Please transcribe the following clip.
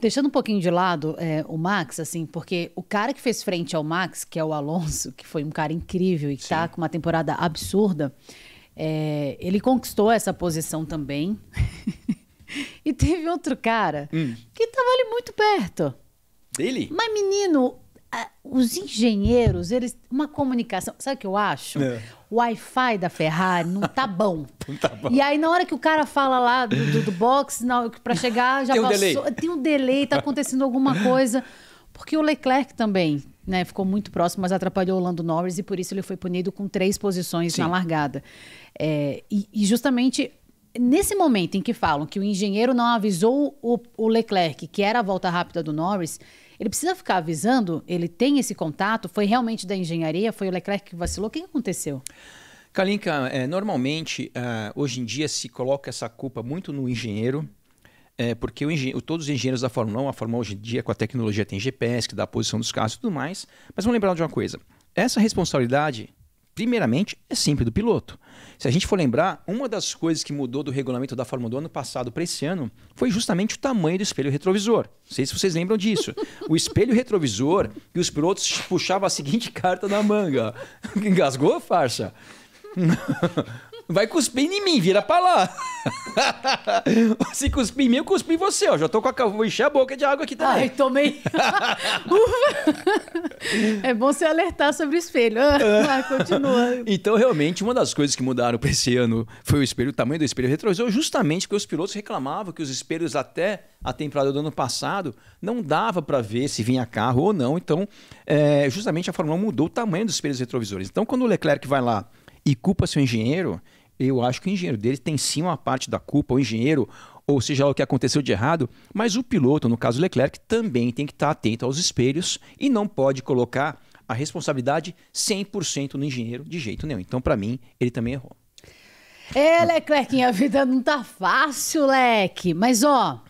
Deixando um pouquinho de lado é, o Max, assim, porque o cara que fez frente ao Max, que é o Alonso, que foi um cara incrível e que tá com uma temporada absurda, é, ele conquistou essa posição também. e teve outro cara hum. que tava ali muito perto. Dele? Mas, menino, os engenheiros, eles. Uma comunicação. Sabe o que eu acho? É. O Wi-Fi da Ferrari não tá bom. não tá bom. E aí, na hora que o cara fala lá do, do, do box, para chegar, já tem um passou. Delay. Tem um delay, tá acontecendo alguma coisa. Porque o Leclerc também né, ficou muito próximo, mas atrapalhou o Lando Norris e por isso ele foi punido com três posições Sim. na largada. É, e, e justamente nesse momento em que falam que o engenheiro não avisou o, o, Leclerc, que era a volta rápida do Norris, ele precisa ficar avisando? Ele tem esse contato? Foi realmente da engenharia? Foi o Leclerc que vacilou? O que aconteceu? Kalinka, é, normalmente, uh, hoje em dia, se coloca essa culpa muito no engenheiro, é, porque todos os engenheiros da Fórmula 1, a Fórmula 1 hoje em dia, com a tecnologia, tem GPS, que dá a posição dos carros e tudo mais. Mas vamos lembrar de uma coisa: essa responsabilidade primeiramente, é sempre do piloto. Se a gente for lembrar, uma das coisas que mudou do regulamento da Fórmula 1 do ano passado para esse ano foi justamente o tamanho do espelho retrovisor. Não sei se vocês lembram disso. O espelho retrovisor e os pilotos puxavam a seguinte carta na manga: engasgou, farsa? vai cuspir em mim, vira pra lá. Se cuspir em mim, eu cuspi em você, ó. Já tô com a vou encher a boca de água aqui também. Ai, tomei. é bom se alertar sobre o espelho. Ah, é. continua. Então, realmente, uma das coisas que mudaram para esse ano foi o espelho, o tamanho do espelho retrovisor, justamente porque os pilotos reclamavam que os espelhos até a temporada do ano passado não dava para ver se vinha carro ou não. Então, é, justamente a Fórmula 1 mudou o tamanho dos espelhos retrovisores. Então, quando o Leclerc vai lá e culpa seu engenheiro, eu acho que o engenheiro dele tem sim uma parte da culpa, o engenheiro, ou seja lá o que aconteceu de errado, mas o piloto, no caso Leclerc, também tem que estar atento aos espelhos e não pode colocar a responsabilidade 100% no engenheiro de jeito nenhum. Então, para mim, ele também errou. É, Leclerc, a vida não tá fácil, Leque. Mas, ó,